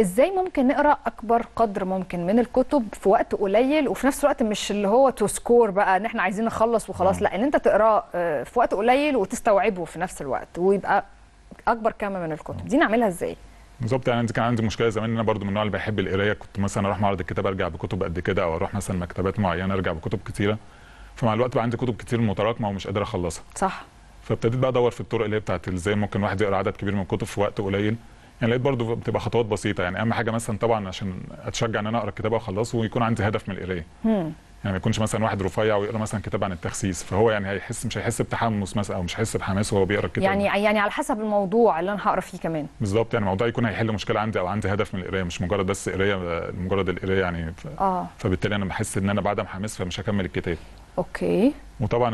ازاي ممكن نقرا اكبر قدر ممكن من الكتب في وقت قليل وفي نفس الوقت مش اللي هو تو سكور بقى ان احنا عايزين نخلص وخلاص نعم. لا ان انت تقراه آه، في وقت قليل وتستوعبه في نفس الوقت ويبقى اكبر كم من الكتب دي نعملها ازاي بالظبط يعني كان عندي مشكله زمان انا برضو من النوع اللي بحب القرايه كنت مثلا اروح معرض الكتاب ارجع بكتب قد كده او اروح مثلا مكتبات معينه ارجع بكتب كتيره فمع الوقت بقى عندي كتب كتير متراكمه ومش قادر اخلصها صح فابتديت بقى ادور في الطرق اللي هي بتاعت ازاي ممكن واحد يقرا عدد كبير من الكتب في وقت قليل يعني لقيت برضو بتبقى خطوات بسيطه يعني اهم حاجه مثلا طبعا عشان اتشجع ان انا اقرا الكتاب واخلصه ويكون عندي هدف من القرايه يعني ما يكونش مثلا واحد رفيع ويقرا مثلا كتاب عن التخسيس فهو يعني هيحس مش هيحس بتحمس مثلا او مش هيحس بحماس وهو بيقرا الكتاب يعني يعني على حسب الموضوع اللي انا هقرا فيه كمان بالظبط يعني الموضوع يكون هيحل مشكله عندي او عندي هدف من القرايه مش مجرد بس قرايه مجرد القرايه يعني ف... آه. فبالتالي انا بحس ان انا بعدم حماس فمش هكمل الكتاب اوكي وطبعا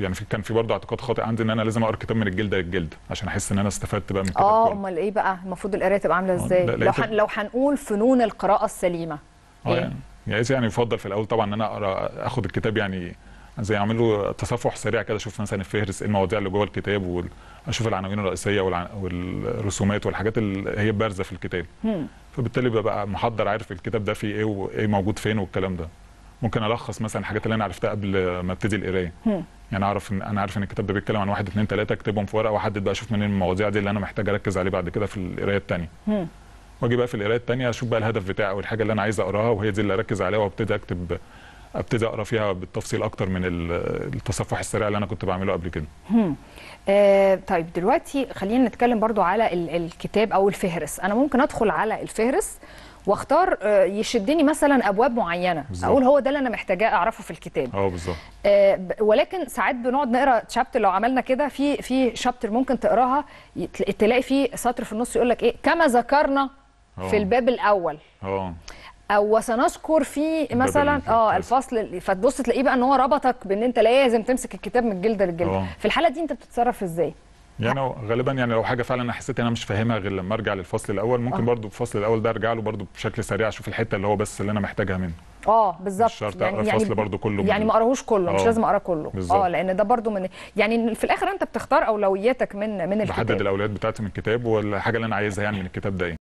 يعني في كان في برضه اعتقاد خاطئ عندي ان انا لازم اقرا كتاب من الجلده للجلد عشان احس ان انا استفدت بقى من الكتاب اه امال ايه بقى المفروض القرايه تبقى عامله آه، ازاي لو حن... لو هنقول فنون القراءه السليمه اه إيه؟ يعني يا يعني, إيه؟ يعني يفضل في الاول طبعا ان انا اقرا اخد الكتاب يعني زي اعمل له تصفح سريع كده اشوف مثلا الفهرس ايه المواضيع اللي جوه الكتاب واشوف العناوين الرئيسيه والع... والرسومات والحاجات اللي هي بارزه في الكتاب فبالتالي ببقى محضر عارف الكتاب ده فيه ايه وايه موجود فين والكلام ده ممكن الخص مثلا الحاجات اللي انا عرفتها قبل ما ابتدي القرايه يعني اعرف ان انا عارف ان الكتاب ده بيتكلم عن واحد اثنين ثلاثه اكتبهم في ورقه واحدد بقى اشوف منين المواضيع دي اللي انا محتاج اركز عليه بعد كده في القرايه الثانيه واجي بقى في القرايه الثانيه اشوف بقى الهدف بتاعي او الحاجه اللي انا عايز اقراها وهي دي اللي اركز عليها وابتدي اكتب ابتدي اقرا فيها بالتفصيل اكتر من التصفح السريع اللي انا كنت بعمله قبل كده آه طيب دلوقتي خلينا نتكلم برضو على الكتاب او الفهرس انا ممكن ادخل على الفهرس واختار آه، يشدني مثلا ابواب معينه بالزبط. اقول هو ده اللي انا محتاجاه اعرفه في الكتاب اه بالظبط آه، ولكن ساعات بنقعد نقرا تشابتر لو عملنا كده في في شابتر ممكن تقراها تلاقي فيه سطر في النص يقول لك ايه كما ذكرنا أوه. في الباب الاول اه او وسنذكر في مثلا اه الفصل فتبص تلاقيه بقى ان هو ربطك بان انت لازم تمسك الكتاب من الجلده للجلده اه. في الحاله دي انت بتتصرف ازاي يعني غالبا يعني لو حاجه فعلا انا حسيت انا مش فاهمها غير لما ارجع للفصل الاول ممكن أوه. برضو الفصل الاول ده ارجع له برضو بشكل سريع اشوف الحته اللي هو بس اللي انا محتاجها منه اه بالظبط مش شرط يعني الفصل يعني برضو كله يعني ما اقراهوش كله أوه. مش آه. لازم اقرا كله اه لان ده برضو من يعني في الاخر انت بتختار اولوياتك من من الكتاب بحدد الاولويات بتاعتي من الكتاب والحاجه اللي انا عايزها يعني من الكتاب ده ايه